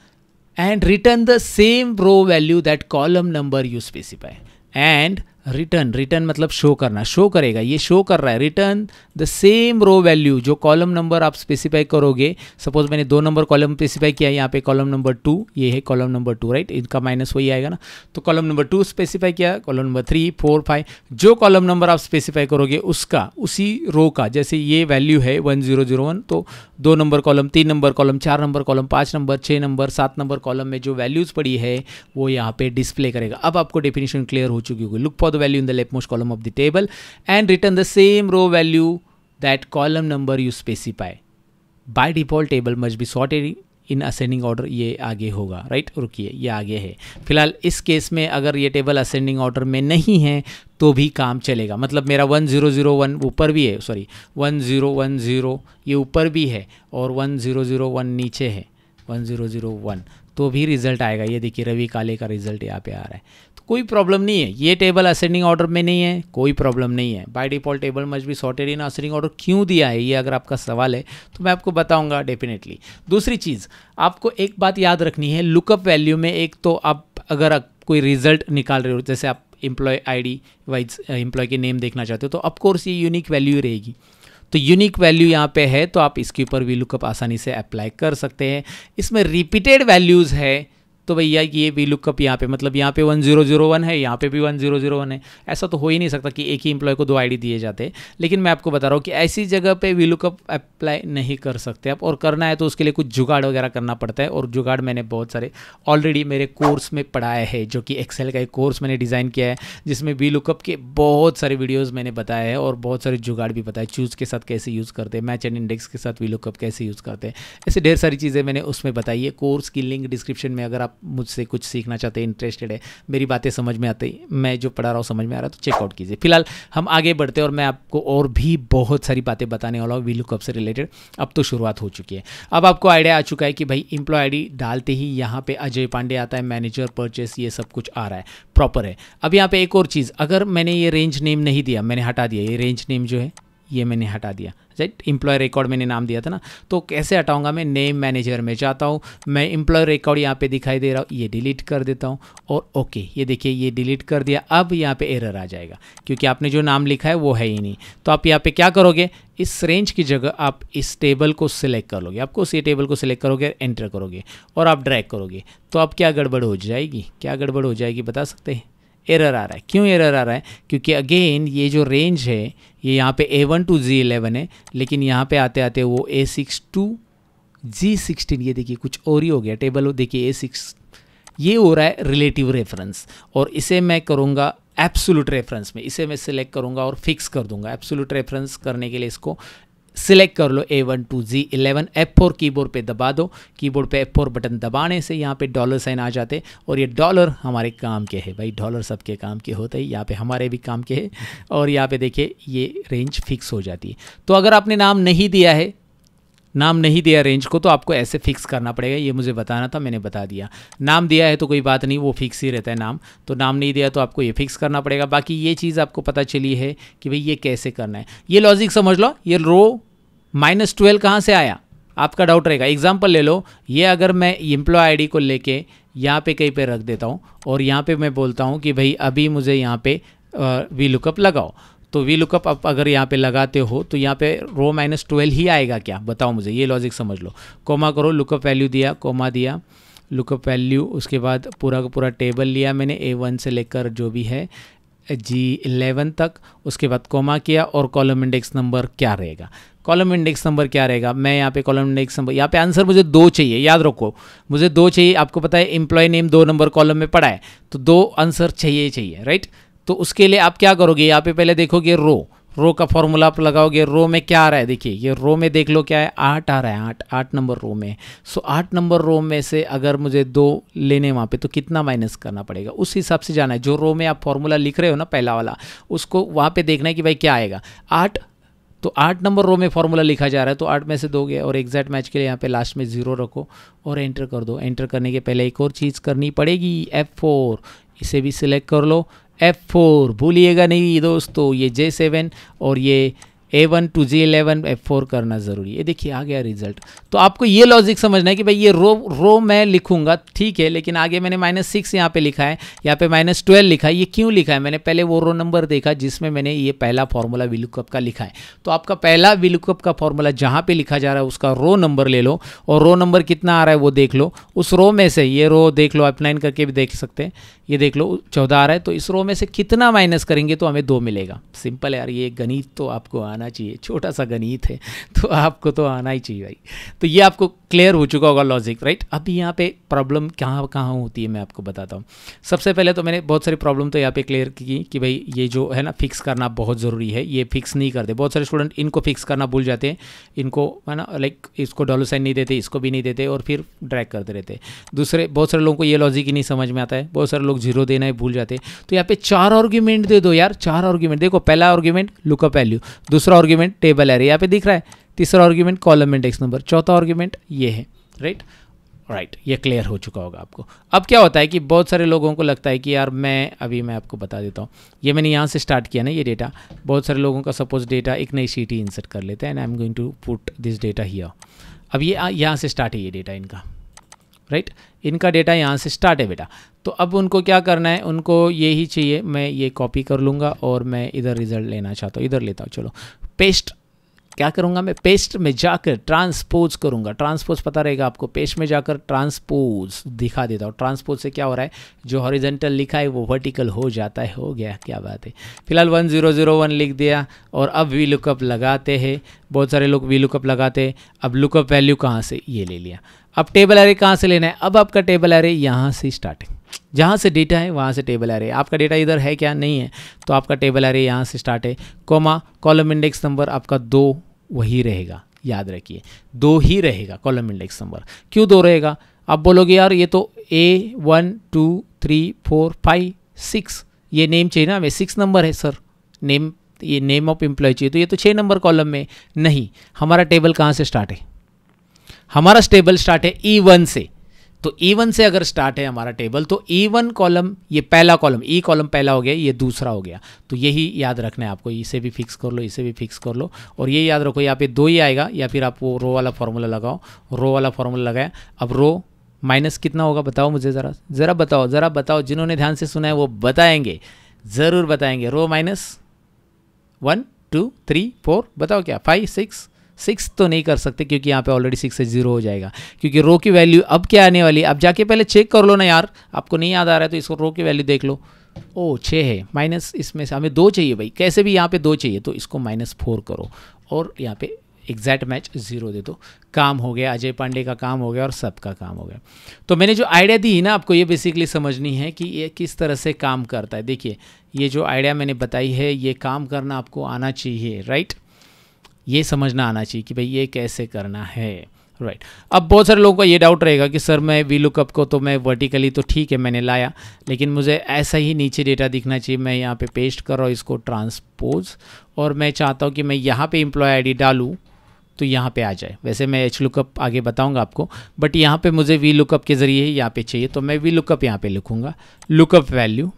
and return the same row value that column number you specify and return return मतलब शो करना शो करेगा ये शो कर रहा है return the same row value जो कॉलम नंबर आप स्पेसिफाई करोगे सपोज मैंने दो नंबर कॉलम स्पेसिफाई किया यहाँ पे कॉलम नंबर टू ये है कॉलम नंबर टू राइट इनका माइनस वही आएगा ना तो कॉलम नंबर टू स्पेसिफाई किया column number three four five जो कॉलम नंबर आप स्पेसिफाई करोगे उसका उसी रो का जैसे ये वैल्यू है वन जीरो जीरो वन तो दो नंबर कॉलम तीन नंबर कॉलम चार नंबर कॉलम पाँच नंबर छः नंबर सात नंबर कॉलम में जो वैल्यूज़ पड़ी है वो यहाँ पे डिस्प्ले करेगा अब आपको डेफिनेशन क्लियर हो चुकी होगी look for the value in the leftmost column of the table and return the same row value that column number you specify. By default table must be sorted in ascending order ये आगे होगा right रुकिए ये आगे है फिलहाल इस case में अगर ये टेबल असेंडिंग ऑर्डर में नहीं है तो भी काम चलेगा मतलब मेरा 1001 ऊपर भी है सॉरी 1010 ये ऊपर भी है और 1001 नीचे है 1001 तो भी रिज़ल्ट आएगा ये देखिए रवि काले का रिज़ल्ट यहाँ पे आ रहा है कोई प्रॉब्लम नहीं है ये टेबल असेंडिंग ऑर्डर में नहीं है कोई प्रॉब्लम नहीं है बाय डिफॉल्ट टेबल मस्ट भी सॉर्टेड इन असेंडिंग ऑर्डर क्यों दिया है ये अगर आपका सवाल है तो मैं आपको बताऊंगा डेफिनेटली दूसरी चीज़ आपको एक बात याद रखनी है लुकअप वैल्यू में एक तो आप अगर आप कोई रिजल्ट निकाल रहे हो जैसे आप एम्प्लॉय डी वाइज एम्प्लॉय के नेम देखना चाहते हो तो ऑफकोर्स ये यूनिक वैल्यू रहेगी तो यूनिक वैल्यू यहाँ पे है तो आप इसके ऊपर भी लुकअप आसानी से अप्लाई कर सकते हैं इसमें रिपीटेड वैल्यूज़ है तो भैया ये वी लुकअप यहाँ पे मतलब यहाँ पे वन जीरो जीरो वन है यहाँ पे भी वन जीरो जीरो वन है ऐसा तो हो ही नहीं सकता कि एक ही इंप्लॉय को दो आईडी दिए जाते लेकिन मैं आपको बता रहा हूँ कि ऐसी जगह पे वी लुकअप अप्लाई नहीं कर सकते आप और करना है तो उसके लिए कुछ जुगाड़ वगैरह करना पड़ता है और जुगाड़ मैंने बहुत सारे ऑलरेडी मेरे कोर्स में पढ़ाया है जो कि एक्सेल का एक कोर्स मैंने डिज़ाइन किया है जिसमें वी लुकअप के बहुत सारे वीडियोज़ मैंने बताया है और बहुत सारे जुगाड़ भी बताए चूज़ के साथ कैसे यूज़ करते हैं मैच एंड इंडेक्स के साथ वी लुकअप कैसे यूज़ करते हैं ऐसे ढेर सारी चीज़ें मैंने उसमें बताई है कोर्स की लिंक डिस्क्रिप्शन में अगर आप आप मुझसे कुछ सीखना चाहते हैं इंटरेस्टेड है मेरी बातें समझ में आती मैं जो पढ़ा रहा हूँ समझ में आ रहा है तो चेकआउट कीजिए फिलहाल हम आगे बढ़ते हैं और मैं आपको और भी बहुत सारी बातें बताने वाला हूँ वीलू कप से रिलेटेड अब तो शुरुआत हो चुकी है अब आपको आइडिया आ चुका है कि भाई इम्प्लॉय आईडी डालते ही यहाँ पर अजय पांडे आता है मैनेजर परचेस ये सब कुछ आ रहा है प्रॉपर है अब यहाँ पर एक और चीज़ अगर मैंने ये रेंज नेम नहीं दिया मैंने हटा दिया ये रेंज नेम जो है ये मैंने हटा दिया राइट इंप्लॉय रिकॉर्ड मैंने नाम दिया था ना तो कैसे हटाऊंगा मैं नेम मैनेजर में जाता हूँ मैं एम्प्लॉय रिकॉर्ड यहाँ पे दिखाई दे रहा हूँ ये डिलीट कर देता हूँ और ओके ये देखिए ये डिलीट कर दिया अब यहाँ पे एरर आ जाएगा क्योंकि आपने जो नाम लिखा है वो है ही नहीं तो आप यहाँ पर क्या करोगे इस रेंज की जगह आप इस टेबल को सिलेक्ट कर लोगे आपको उसी टेबल को सिलेक्ट करोगे एंटर करोगे और आप ड्रैक करोगे तो आप क्या गड़बड़ हो जाएगी क्या गड़बड़ हो जाएगी बता सकते हैं एरर आ रहा है क्यों एरर आ रहा है क्योंकि अगेन ये जो रेंज है ये यहाँ पे A one to G eleven है लेकिन यहाँ पे आते आते वो A six to G sixteen ये देखिए कुछ और ही हो गया टेबल हो देखिए ए सिक्स ये हो रहा है रिलेटिव रेफरेंस और इसे मैं करूँगा एब्सोलूट रेफरेंस में इसे मैं सिलेक्ट करूँगा और फिक्स कर दूंगा एब्सोलूट रेफरेंस करने के लिए इसको सिलेक्ट कर लो A one to G eleven F four board पे दबा दो कीबोर्ड पे एफ फोर बटन दबाने से यहाँ पे डॉलर साइन आ जाते और ये डॉलर हमारे काम के है भाई डॉलर सबके काम के होते ही यहाँ पे हमारे भी काम के है और यहाँ पे देखिए ये रेंज फिक्स हो जाती है तो अगर आपने नाम नहीं दिया है नाम नहीं दिया रेंज को तो आपको ऐसे फिक्स करना पड़ेगा ये मुझे बताना था मैंने बता दिया नाम दिया है तो कोई बात नहीं वो फिक्स ही रहता है नाम तो नाम नहीं दिया तो आपको ये फिक्स करना पड़ेगा बाकी ये चीज़ आपको पता चली है कि भाई ये कैसे करना है ये लॉजिक समझ लो ये रो माइनस ट्वेल्व कहाँ से आया आपका डाउट रहेगा एग्जाम्पल ले लो ये अगर मैं इम्प्लॉय आई को लेके यहाँ पे कहीं पे रख देता हूँ और यहाँ पे मैं बोलता हूँ कि भाई अभी मुझे यहाँ पे वी लुकअप लगाओ तो वी लुकअप आप अगर यहाँ पे लगाते हो तो यहाँ पे रो माइनस ट्वेल्व ही आएगा क्या बताओ मुझे ये लॉजिक समझ लो कोमा करो लुकअप वैल्यू दिया कोमा दिया लुकअप वैल्यू उसके बाद पूरा का पूरा टेबल लिया मैंने ए वन से लेकर जो भी है जी इलेवन तक उसके बाद कोमा किया और कॉलम इंडेक्स नंबर क्या रहेगा कॉलम इंडेक्स नंबर क्या रहेगा मैं यहाँ पे कॉलम इंडेक्स नंबर यहाँ पे आंसर मुझे दो चाहिए याद रखो मुझे दो चाहिए आपको पता है एम्प्लॉय नेम दो नंबर कॉलम में पड़ा है तो दो आंसर चाहिए चाहिए राइट right? तो उसके लिए आप क्या करोगे यहाँ पे पहले देखोगे रो रो का फॉर्मूला आप लगाओगे रो में क्या आ रहा है देखिए ये रो में देख लो क्या है आठ आ रहा है आठ आठ नंबर रो में सो आठ नंबर रो में से अगर मुझे दो लेने वहाँ पे तो कितना माइनस करना पड़ेगा उस हिसाब से जाना है जो रो में आप फॉर्मूला लिख रहे हो ना पहला वाला उसको वहाँ पर देखना है कि भाई क्या आएगा आठ तो आठ नंबर रो में फॉर्मूला लिखा जा रहा है तो आठ में से दो गए और एग्जैक्ट मैच के लिए यहाँ पे लास्ट में ज़ीरो रखो और एंटर कर दो एंटर करने के पहले एक और चीज़ करनी पड़ेगी एफ फोर इसे भी सिलेक्ट कर लो एफ़ फोर भूलिएगा नहीं दोस्तों ये जे सेवन और ये A one to G eleven F four करना ज़रूरी है देखिए आ गया रिजल्ट तो आपको ये लॉजिक समझना है कि भाई ये रो रो मैं लिखूंगा ठीक है लेकिन आगे मैंने माइनस सिक्स यहाँ पे लिखा है यहाँ पे माइनस ट्वेल्व लिखा है ये क्यों लिखा है मैंने पहले वो रो नंबर देखा जिसमें मैंने ये पहला फॉर्मूला विलुकअप का लिखा है तो आपका पहला विलुकअप का फॉर्मूला जहाँ पे लिखा जा रहा है उसका रो नंबर ले लो और रो नंबर कितना आ रहा है वो देख लो उस रो में से ये रो देख लो अपलाइन करके भी देख सकते हैं ये देख लो चौदह आ रहा है तो इस रो में से कितना माइनस करेंगे तो हमें दो मिलेगा सिंपल यार ये गणित तो आपको आना आना चाहिए छोटा सा गणित है तो आपको तो आना ही चाहिए भाई तो ये आपको क्लियर हो चुका होगा लॉजिक राइट अभी यहाँ पे प्रॉब्लम कहाँ कहाँ होती है मैं आपको बताता हूँ सबसे पहले तो मैंने बहुत सारी प्रॉब्लम तो यहाँ पे क्लियर की कि भाई ये जो है ना फिक्स करना बहुत ज़रूरी है ये फिक्स नहीं करते बहुत सारे स्टूडेंट इनको फिक्स करना भूल जाते हैं इनको है ना लाइक इसको डॉलो साइन नहीं देते इसको भी नहीं देते और फिर ड्रैक करते रहते दूसरे बहुत सारे लोगों को ये लॉजिक ही नहीं समझ में आता है बहुत सारे लोग जीरो देना ही भूल जाते तो यहाँ पे चार आर्ग्यूमेंट दे दो यार चार आर्ग्यूमेंट देखो पहला आर्ग्यूमेंट लुकअप वैल्यू दूसरा दूसरा आर्ग्यूमेंट टेबल एरे यहाँ पे दिख रहा है तीसरा आर्ग्यूमेंट कॉलम इंडेक्स नंबर चौथा आर्ग्यूमेंट ये है राइट राइट ये क्लियर हो चुका होगा आपको अब क्या होता है कि बहुत सारे लोगों को लगता है कि यार मैं अभी मैं आपको बता देता हूँ ये मैंने यहाँ से स्टार्ट किया ना ये डेटा बहुत सारे लोगों का सपोज डेटा एक नई सीटी इंसर्ट कर लेते हैं and I am going to put this data here अब ये यहाँ से स्टार्ट है ये डेटा इनका राइट इनका डेटा यहाँ से स्टार्ट है बेटा तो अब उनको क्या करना है उनको ये ही चाहिए मैं ये कॉपी कर लूँगा और मैं इधर रिजल्ट लेना चाहता हूँ इधर लेता हूँ चलो पेस्ट क्या करूँगा मैं पेस्ट में जाकर ट्रांसपोज करूँगा ट्रांसपोज पता रहेगा आपको पेस्ट में जाकर ट्रांसपोज दिखा देता हूँ ट्रांसपोज से क्या हो रहा है जो हॉरिजेंटल लिखा है वो वर्टिकल हो जाता है हो गया क्या बात है फिलहाल वन ज़ीरो ज़ीरो वन लिख दिया और अब वी लुकअप लगाते हैं बहुत सारे लोग वी लुकअप लगाते हैं अब लुकअप वैल्यू कहाँ से ये ले लिया अब टेबल एरे कहाँ से लेना है अब आपका टेबल एरे यहाँ से स्टार्टिंग जहाँ से डेटा है वहाँ से टेबल आ रहे है आपका डेटा इधर है क्या नहीं है तो आपका टेबल आ रहे यहाँ से स्टार्ट है कोमा कॉलम इंडेक्स नंबर आपका दो वही रहेगा याद रखिए दो ही रहेगा कॉलम इंडेक्स नंबर क्यों दो रहेगा आप बोलोगे यार ये तो A one two three four five six ये नेम चाहिए ना हमें सिक्स नंबर है सर नेम ये नेम ऑफ एम्प्लॉय चाहिए तो ये तो छः नंबर कॉलम में नहीं हमारा टेबल कहाँ से स्टार्ट है हमारा टेबल स्टार्ट है ई e वन से तो ए वन से अगर स्टार्ट है हमारा टेबल तो ए वन कॉलम ये पहला कॉलम ई कॉलम पहला हो गया ये दूसरा हो गया तो यही याद रखना है आपको इसे भी फिक्स कर लो इसे भी फिक्स कर लो और ये याद रखो यहाँ पे दो ही आएगा या फिर आप वो रो वाला फॉर्मूला लगाओ रो वाला फॉर्मूला लगाया अब रो माइनस कितना होगा बताओ मुझे ज़रा ज़रा बताओ ज़रा बताओ जिन्होंने ध्यान से सुना है वो बताएंगे ज़रूर बताएंगे row minus one two three four बताओ क्या फाइव सिक्स सिक्स तो नहीं कर सकते क्योंकि यहाँ पे ऑलरेडी सिक्स से जीरो हो जाएगा क्योंकि रो की वैल्यू अब क्या आने वाली अब जाके पहले चेक कर लो ना यार आपको नहीं याद आ रहा है तो इसको रो की वैल्यू देख लो ओ छः है माइनस इसमें से हमें दो चाहिए भाई कैसे भी यहाँ पे दो चाहिए तो इसको माइनस फोर करो और यहाँ पे एग्जैक्ट मैच जीरो दे दो काम हो गया अजय पांडे का काम हो गया और सबका काम हो गया तो मैंने जो आइडिया दी ना आपको ये बेसिकली समझनी है कि ये किस तरह से काम करता है देखिए ये जो आइडिया मैंने बताई है ये काम करना आपको आना चाहिए राइट ये समझना आना चाहिए कि भाई ये कैसे करना है राइट right. अब बहुत सारे लोगों का ये डाउट रहेगा कि सर मैं वी लुकअप को तो मैं वर्टिकली तो ठीक है मैंने लाया लेकिन मुझे ऐसा ही नीचे डेटा दिखना चाहिए मैं यहाँ पे पेस्ट कर रहा हूँ इसको ट्रांसपोज और मैं चाहता हूँ कि मैं यहाँ पे आई आईडी डालूँ तो यहाँ पे आ जाए वैसे मैं एच लुकअप आगे बताऊँगा आपको बट यहाँ पर मुझे वी लुकअप के ज़रिए यहाँ पर चाहिए तो मैं वी लुकअप यहाँ पर लिखूँगा lookup value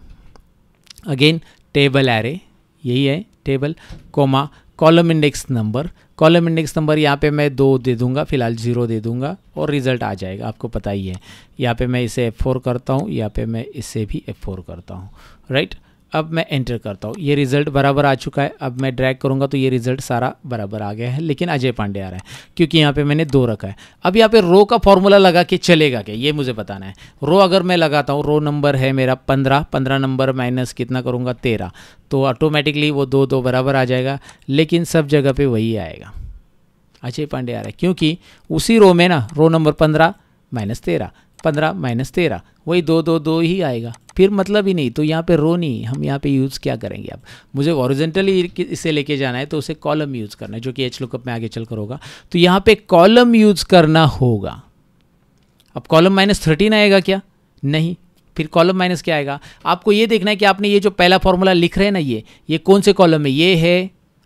again table array यही है table comma column index number column index number यहाँ पे मैं दो दे दूंगा फिलहाल ज़ीरो दे दूंगा और रिज़ल्ट आ जाएगा आपको पता ही है यहाँ पे मैं इसे F4 करता हूँ यहाँ पे मैं इसे भी F4 करता हूँ राइट अब मैं एंटर करता हूँ ये रिज़ल्ट बराबर आ चुका है अब मैं ड्रैग करूँगा तो ये रिज़ल्ट सारा बराबर आ गया है लेकिन अजय पांडे आ रहा है क्योंकि यहाँ पे मैंने दो रखा है अब यहाँ पे रो का फॉर्मूला लगा के चलेगा क्या ये मुझे बताना है रो अगर मैं लगाता हूँ रो नंबर है मेरा पंद्रह पंद्रह नंबर माइनस कितना करूँगा तेरह तो ऑटोमेटिकली वो दो दो बराबर आ जाएगा लेकिन सब जगह पर वही आएगा अजय पांडे आ रहा है क्योंकि उसी रो में ना रो नंबर पंद्रह माइनस तेरह पंद्रह माइनस तेरह वही दो दो दो ही आएगा फिर मतलब ही नहीं तो यहाँ पे रो नहीं हम यहाँ पे यूज़ क्या करेंगे अब मुझे ऑरिजेंटली इसे लेके जाना है तो उसे कॉलम यूज़ करना है जो कि एच लुकअप में आगे चल कर होगा तो यहाँ पे कॉलम यूज़ करना होगा अब कॉलम माइनस थर्टीन आएगा क्या नहीं फिर कॉलम माइनस क्या आएगा आपको ये देखना है कि आपने ये जो पहला फॉर्मूला लिख रहे हैं ना ये ये कौन से कॉलम में ये है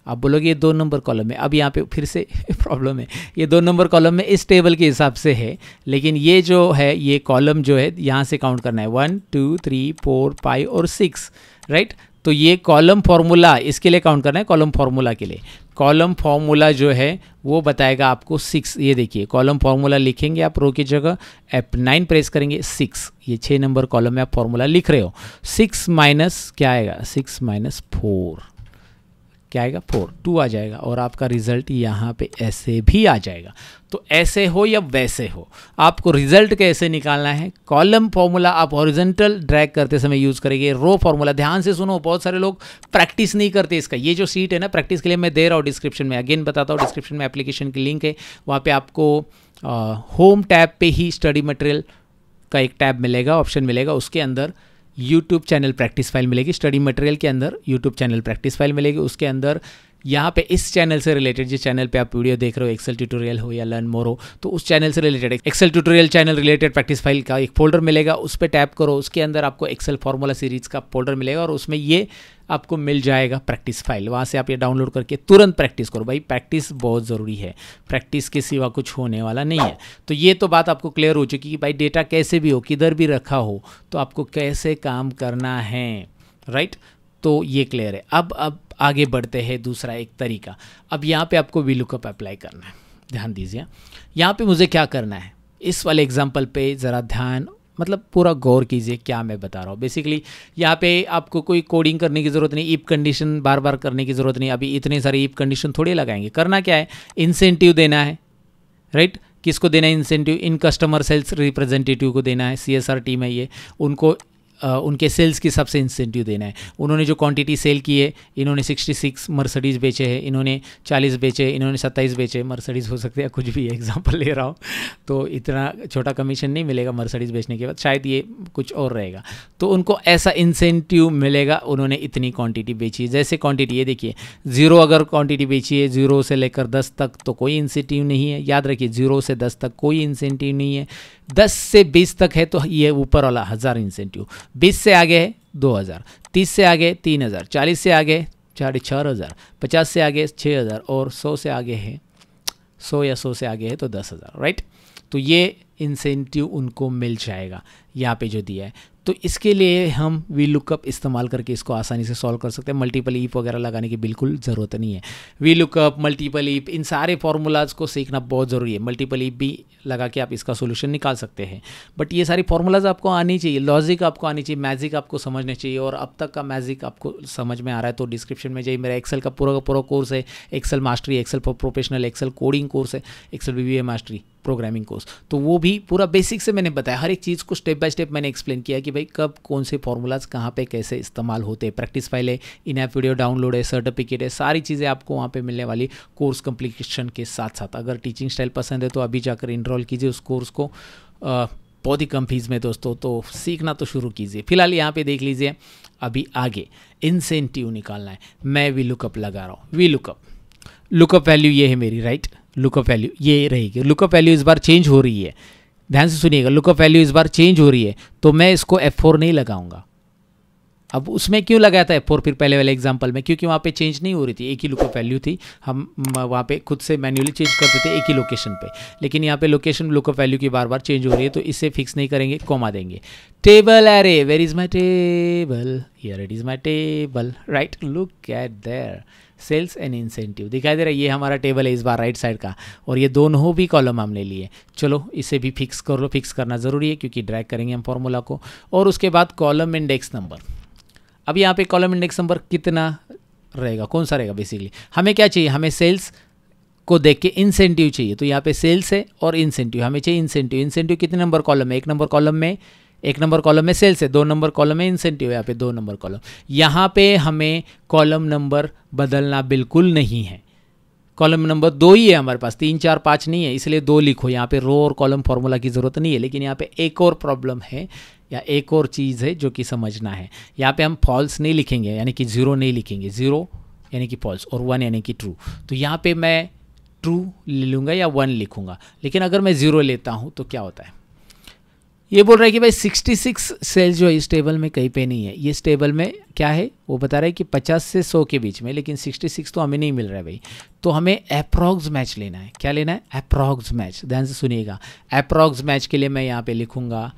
आप बोलोगे ये दो नंबर कॉलम में अब यहाँ पे फिर से प्रॉब्लम है ये दो नंबर कॉलम में इस टेबल के हिसाब से है लेकिन ये जो है ये कॉलम जो है यहाँ से काउंट करना है one two three four five और सिक्स राइट तो ये कॉलम फार्मूला इसके लिए काउंट करना है कॉलम फार्मूला के लिए कॉलम फार्मूला जो है वो बताएगा आपको सिक्स ये देखिए कॉलम फार्मूला लिखेंगे आप रो की जगह एप नाइन प्रेस करेंगे सिक्स ये छः नंबर कॉलम में आप फार्मूला लिख रहे हो सिक्स माइनस क्या आएगा सिक्स माइनस फोर क्या आएगा फोर टू आ जाएगा और आपका रिज़ल्ट यहाँ पे ऐसे भी आ जाएगा तो ऐसे हो या वैसे हो आपको रिजल्ट कैसे निकालना है कॉलम फॉर्मूला आप ओरिजेंटल ड्रैग करते समय यूज़ करेंगे रो फॉर्मूला ध्यान से सुनो बहुत सारे लोग प्रैक्टिस नहीं करते इसका ये जो सीट है ना प्रैक्टिस के लिए मैं दे रहा हूँ डिस्क्रिप्शन में अगेन बताता हूँ डिस्क्रिप्शन में एप्लीकेशन की लिंक है वहाँ पर आपको होम टैब पर ही स्टडी मटेरियल का एक टैब मिलेगा ऑप्शन मिलेगा उसके अंदर यूट्यूब चैनल प्रैक्टिस फाइल मिलेगी स्टडी मटेरियल के अंदर यूट्यूब चैनल प्रैक्टिस फाइल मिलेगी उसके अंदर यहाँ पे इस चैनल से रिलेटेड जिस चैनल पे आप वीडियो देख रहे हो एक्सेल ट्यूटोरियल हो या लर्न मोर हो तो उस चैनल से related Excel tutorial channel related practice file का एक फोल्डर मिलेगा उस पर टैप करो उसके अंदर आपको एक्सेल फार्मूला सीरीज का फोल्डर मिलेगा और उसमें ये आपको मिल जाएगा प्रैक्टिस फाइल वहाँ से आप ये डाउनलोड करके तुरंत प्रैक्टिस करो भाई प्रैक्टिस बहुत ज़रूरी है प्रैक्टिस के सिवा कुछ होने वाला नहीं है तो ये तो बात आपको क्लियर हो चुकी कि भाई डेटा कैसे भी हो किधर भी रखा हो तो आपको कैसे काम करना है राइट right? तो ये क्लियर है अब अब आगे बढ़ते हैं दूसरा एक तरीका अब यहाँ पे आपको वी लुकअप अप्लाई करना है ध्यान दीजिए यहाँ पे मुझे क्या करना है इस वाले एग्जाम्पल पे ज़रा ध्यान मतलब पूरा गौर कीजिए क्या मैं बता रहा हूँ बेसिकली यहाँ पे आपको कोई कोडिंग करने की ज़रूरत नहीं ईप कंडीशन बार बार करने की ज़रूरत नहीं अभी इतने सारे ईप कंडीशन थोड़े लगाएंगे करना क्या है इंसेंटिव देना है राइट किसको देना है इंसेंटिव इन कस्टमर सेल्स रिप्रेजेंटेटिव को देना है सी एस आर टीम है ये उनको उनके सेल्स की सबसे इंसेंटिव देना है उन्होंने जो क्वांटिटी सेल की है इन्होंने 66 मर्सडीज़ बेचे हैं इन्होंने 40 बेचे इन्होंने 27 बेचे मर्सडीज़ हो सकते हैं कुछ भी एग्जाम्पल ले रहा हूँ तो इतना छोटा कमीशन नहीं मिलेगा मर्सडीज़ बेचने के बाद शायद ये कुछ और रहेगा तो उनको ऐसा इंसेंटिव मिलेगा उन्होंने इतनी क्वान्टिटी बेची जैसे क्वान्टिटी ये देखिए ज़ीरो अगर क्वान्टिटी बेची है ज़ीरो से लेकर दस तक तो कोई इंसेंटिव नहीं है याद रखिए ज़ीरो से दस तक कोई इंसेंटिव नहीं है दस से बीस तक है तो ये ऊपर वाला हज़ार इंसेंटिव बीस से आगे है दो हज़ार तीस से आगे तीन हज़ार चालीस से आगे साढ़े चार हज़ार पचास से आगे छः हज़ार और सौ से आगे है सौ या सौ से आगे है तो दस हज़ार राइट तो ये इंसेंटिव उनको मिल जाएगा यहाँ पे जो दिया है तो इसके लिए हम वी लुकअप इस्तेमाल करके इसको आसानी से सॉल्व कर सकते हैं मल्टीपल ईप वगैरह लगाने की बिल्कुल ज़रूरत नहीं है वी लुकअप मल्टीपल ईप इन सारे फार्मूलाज को सीखना बहुत ज़रूरी है मल्टीपल ईप भी लगा के आप इसका सोल्यूशन निकाल सकते हैं बट ये सारी फार्मूलाज आपको आनी चाहिए लॉजिक आपको आनी चाहिए मैजिक आपको समझना चाहिए और अब तक का मैजिक आपको समझ में आ रहा है तो डिस्क्रिप्शन में जाइए मेरा एक्सेल का पूरा का पूरा कोर्स है Excel mastery Excel for professional Excel coding course है Excel V mastery programming course तो वो भी पूरा बेसिक से मैंने बताया हर एक चीज़ को स्टेप बाय स्टेप मैंने एक्सप्लेन किया कि कि भाई कब कौन से फॉर्मूलाज कहाँ पे कैसे इस्तेमाल होते हैं प्रैक्टिस फाइल है इन ऐप वीडियो डाउनलोड है सर्टिफिकेट है सारी चीज़ें आपको वहाँ पे मिलने वाली कोर्स कम्प्लीकेशन के साथ साथ अगर टीचिंग स्टाइल पसंद है तो अभी जाकर इनरोल कीजिए उस कोर्स को बहुत ही कम फीस में दोस्तों तो सीखना तो शुरू कीजिए फिलहाल यहाँ पे देख लीजिए अभी आगे इंसेंटिव निकालना है मैं वी लुकअप लगा रहा हूँ वी लुकअप लुकअप वैल्यू ये है मेरी राइट लुकअप वैल्यू ये रहेगी लुकअप वैल्यू इस बार चेंज हो रही है ध्यान से सुनिएगा लुक ऑफ वैल्यू इस बार चेंज हो रही है तो मैं इसको एफ फोर नहीं लगाऊंगा अब उसमें क्यों लगाया था एफ फोर फिर पहले वाले एग्जाम्पल में क्योंकि वहाँ पे चेंज नहीं हो रही थी एक ही लुक ऑफ वैल्यू थी हम वहाँ पे खुद से मैन्युअली चेंज करते थे एक ही लोकेशन पे लेकिन यहाँ पे लोकेशन लुक ऑफ वैल्यू की बार बार चेंज हो रही है तो इसे फिक्स नहीं करेंगे कोमा देंगे table array where is my table here it is my table right look at their sales and incentive दिखाई दे रहा है ये हमारा टेबल है इस बार राइट साइड का और ये दोनों भी कॉलम हमने लिए चलो इसे भी फिक्स कर लो फिक्स करना ज़रूरी है क्योंकि ड्रैग करेंगे हम फॉर्मूला को और उसके बाद कॉलम इंडेक्स नंबर अब यहाँ पे कॉलम इंडेक्स नंबर कितना रहेगा कौन सा रहेगा बेसिकली हमें क्या चाहिए हमें सेल्स को देख के इंसेंटिव चाहिए तो यहाँ पे सेल्स है और इंसेंटिव हमें चाहिए इंसेंटिव इंसेंटिव कितने नंबर कॉलम है एक नंबर कॉलम में एक नंबर कॉलम में सेल्स है दो नंबर कॉलम में इंसेंटिव है यहाँ पे दो नंबर कॉलम यहाँ पे हमें कॉलम नंबर बदलना बिल्कुल नहीं है कॉलम नंबर दो ही है हमारे पास तीन चार पाँच नहीं है इसलिए दो लिखो यहाँ पे रो और कॉलम फॉर्मूला की ज़रूरत नहीं है लेकिन यहाँ पे एक और प्रॉब्लम है या एक और चीज़ है जो कि समझना है यहाँ पे हम फॉल्स नहीं लिखेंगे यानी कि ज़ीरो नहीं लिखेंगे ज़ीरो यानी कि फॉल्स और वन यानी कि ट्रू तो यहाँ पर मैं ट्रू ले लूँगा या वन लिखूँगा लेकिन अगर मैं ज़ीरो लेता हूँ तो क्या होता है ये बोल रहा है कि भाई 66 सेल्स जो है इस टेबल में कहीं पे नहीं है ये इस टेबल में क्या है वो बता रहा है कि 50 से 100 के बीच में लेकिन 66 तो हमें नहीं मिल रहा है भाई तो हमें अप्रॉक्स मैच लेना है क्या लेना है अप्रॉक्स मैच ध्यान से सुनिएगा अप्रॉक्स मैच के लिए मैं यहाँ पे लिखूँगा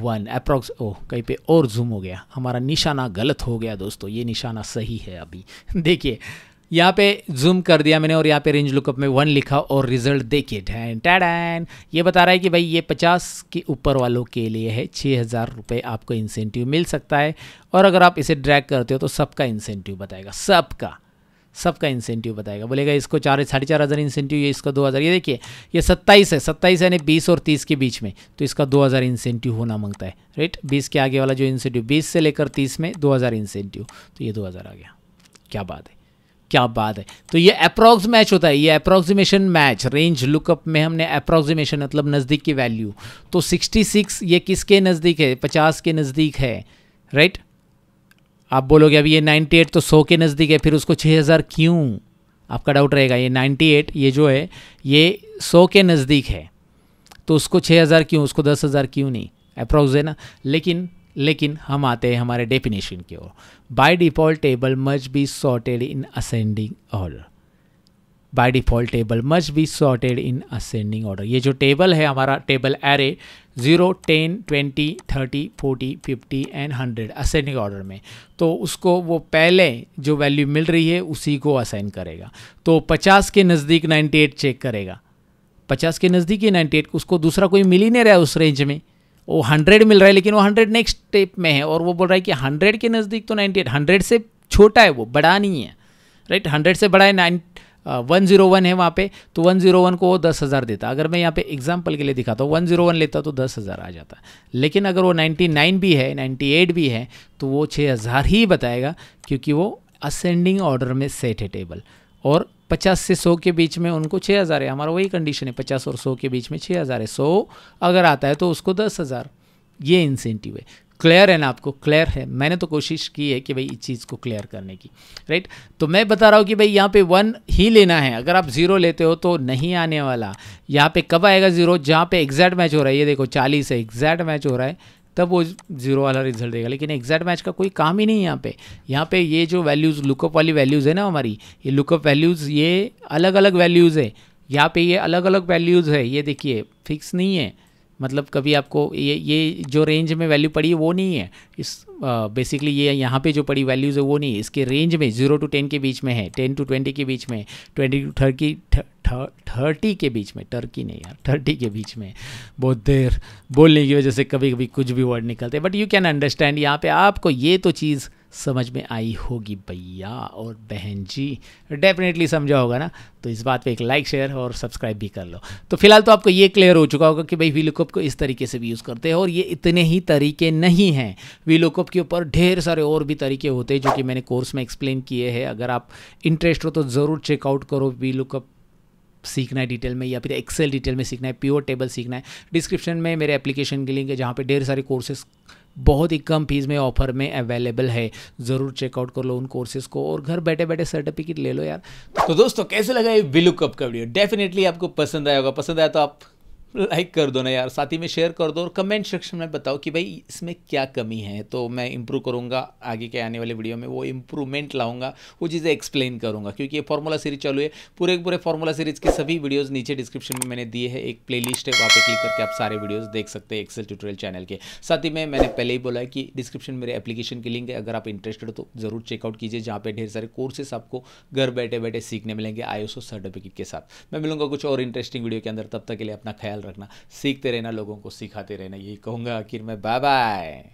वन अप्रॉक्स ओह कहीं पे और जूम हो गया हमारा निशाना गलत हो गया दोस्तों ये निशाना सही है अभी देखिए यहाँ पे जूम कर दिया मैंने और यहाँ पे रेंज लुकअप में वन लिखा और रिजल्ट देखिए डैन टैडैन ये बता रहा है कि भाई ये पचास के ऊपर वालों के लिए है छः हज़ार रुपये आपको इंसेंटिव मिल सकता है और अगर आप इसे ड्रैग करते हो तो सबका इंसेंटिव बताएगा सबका सबका इंसेंटिव बताएगा बोलेगा इसको चार साढ़े चार हज़ार इंसेंटिव ये इसका दो हज़ार ये देखिए ये सत्ताईस है सत्ताईस यानी बीस और तीस के बीच में तो इसका दो हज़ार इंसेंटिव होना मांगता है राइट बीस के आगे वाला जो इंसेंटिव बीस से लेकर तीस में दो हज़ार इंसेंटिव तो ये दो हज़ार आ गया क्या बात है क्या बात है तो ये अप्रॉक्स मैच होता है ये अप्रॉक्सीमेशन मैच रेंज लुकअप में हमने अप्रॉक्सीमेशन मतलब नज़दीक की वैल्यू तो 66 ये किसके नज़दीक है 50 के नज़दीक है राइट आप बोलोगे अभी ये 98 तो 100 के नज़दीक है फिर उसको 6000 क्यों आपका डाउट रहेगा ये 98 ये जो है ये 100 के नज़दीक है तो उसको 6000 क्यों उसको 10000 क्यों नहीं अप्रॉक्स है ना लेकिन लेकिन हम आते हैं हमारे डेफिनेशन की ओर by default table must be sorted in ascending order by default table must be sorted in ascending order ये जो टेबल है हमारा table array zero ten twenty thirty forty fifty and hundred ascending order में तो उसको वो पहले जो वैल्यू मिल रही है उसी को असाइन करेगा तो पचास के नज़दीक नाइन्टी एट चेक करेगा पचास के नज़दीक ही नाइन्टी एट उसको दूसरा कोई मिल ही नहीं रहा है उस रेंज में वो हंड्रेड मिल रहा है लेकिन वो हंड्रेड नेक्स्ट स्टेप में है और वो बोल रहा है कि हंड्रेड के नज़दीक तो नाइन्टी एट हंड्रेड से छोटा है वो बड़ा नहीं है राइट हंड्रेड से बड़ा है नाइन वन ज़ीरो वन है वहाँ पे तो वन ज़ीरो वन को वो दस हज़ार देता अगर मैं यहाँ पे एग्जाम्पल के लिए दिखाता हूँ वन ज़ीरो वन लेता तो दस हज़ार आ जाता लेकिन अगर वो नाइन्टी नाइन भी है नाइन्टी एट भी है तो वो छः हज़ार ही बताएगा क्योंकि वो असेंडिंग ऑर्डर में सेट है टेबल और पचास से सौ के बीच में उनको छः हज़ार है हमारा वही कंडीशन है पचास और सौ के बीच में छः हज़ार है सौ अगर आता है तो उसको दस हज़ार ये इंसेंटिव है क्लियर है ना आपको क्लियर है मैंने तो कोशिश की है कि भाई इस चीज़ को क्लियर करने की राइट तो मैं बता रहा हूँ कि भाई यहाँ पे वन ही लेना है अगर आप ज़ीरो लेते हो तो नहीं आने वाला यहाँ पे कब आएगा ज़ीरो जहाँ पे एग्जैक्ट मैच हो रहा है ये देखो चालीस है एग्जैक्ट मैच हो रहा है तब वो जीरो वाला रिजल्ट देगा लेकिन एग्जैक्ट मैच का कोई काम ही नहीं है यहाँ पे यहाँ पे ये जो वैल्यूज़ लुकअप वाली वैल्यूज़ है ना हमारी ये लुकअप वैल्यूज़ ये अलग अलग वैल्यूज़ है यहाँ पे ये अलग अलग वैल्यूज़ है ये देखिए फिक्स नहीं है मतलब कभी आपको ये ये जो रेंज में वैल्यू पड़ी है वो नहीं है इस बेसिकली ये यहाँ पे जो पड़ी वैल्यूज़ है वो नहीं है इसके रेंज में ज़ीरो टू टेन के बीच में है टेन टू ट्वेंटी के बीच में ट्वेंटी टू थर्टी थर्टी के बीच में टर्की नहीं यार थर्टी के बीच में बहुत देर बोलने की वजह से कभी कभी कुछ भी वर्ड निकलते हैं बट यू कैन अंडरस्टैंड यहाँ पे आपको ये तो चीज़ समझ में आई होगी भैया और बहन जी डेफिनेटली समझा होगा ना तो इस बात पे एक लाइक शेयर और सब्सक्राइब भी कर लो तो फिलहाल तो आपको ये क्लियर हो चुका होगा कि भाई वीलोकॉप को इस तरीके से भी यूज़ करते हैं और ये इतने ही तरीके नहीं हैं वीलोकॉप के ऊपर ढेर सारे और भी तरीके होते हैं जो कि मैंने कोर्स में एक्सप्लेन किए हैं अगर आप इंटरेस्ट हो तो ज़रूर चेकआउट करो वीलोकअप सीखना है डिटेल में या फिर एक्सेल डिटेल में सीखना है प्योर टेबल सीखना है डिस्क्रिप्शन में मेरे एप्लीकेशन की लिंक है जहाँ पे ढेर सारे कोर्सेज बहुत ही कम फीस में ऑफर में अवेलेबल है ज़रूर चेकआउट कर लो उन कोर्सेज को और घर बैठे बैठे सर्टिफिकेट ले लो यार तो दोस्तों कैसे लगा ये बिलुकअप का वीडियो डेफिनेटली आपको पसंद आया होगा पसंद आया तो आप लाइक कर दो ना यार साथ ही में शेयर कर दो और कमेंट सेक्शन में बताओ कि भाई इसमें क्या कमी है तो मैं इम्प्रूव करूँगा आगे के आने वाले वीडियो में वो इम्प्रूवमेंट लाऊंगा वो चीज़ें एक्सप्लेन करूँगा क्योंकि ये फॉर्मूला सीरीज चालू है पूरे पूरे फॉर्मूला सीरीज के सभी वीडियोज़ नीचे डिस्क्रिप्शन में मैंने दिए हैं एक प्ले लिस्ट है वहाँ पर क्लिक करके आप सारे वीडियोज़ देख सकते हैं एक्सेल ट्यूटोरियल चैनल के साथ ही में मैंने पहले ही बोला है कि डिस्क्रिप्शन मेरे एप्लीकेशन की लिंक है अगर आप इंटरेस्टेड तो ज़रूर चेकआउट कीजिए जहाँ पर ढेर सारे कोर्सेस आपको घर बैठे बैठे सीखने मिलेंगे आईएसओ सर्टिफिकेट के साथ मैं मिलूंगा कुछ और इंटरेस्टिंग वीडियो के अंदर तब तक के लिए अपना ख्याल ख्याल रखना सीखते रहना लोगों को सिखाते रहना यही कहूँगा आखिर मैं बाय बाय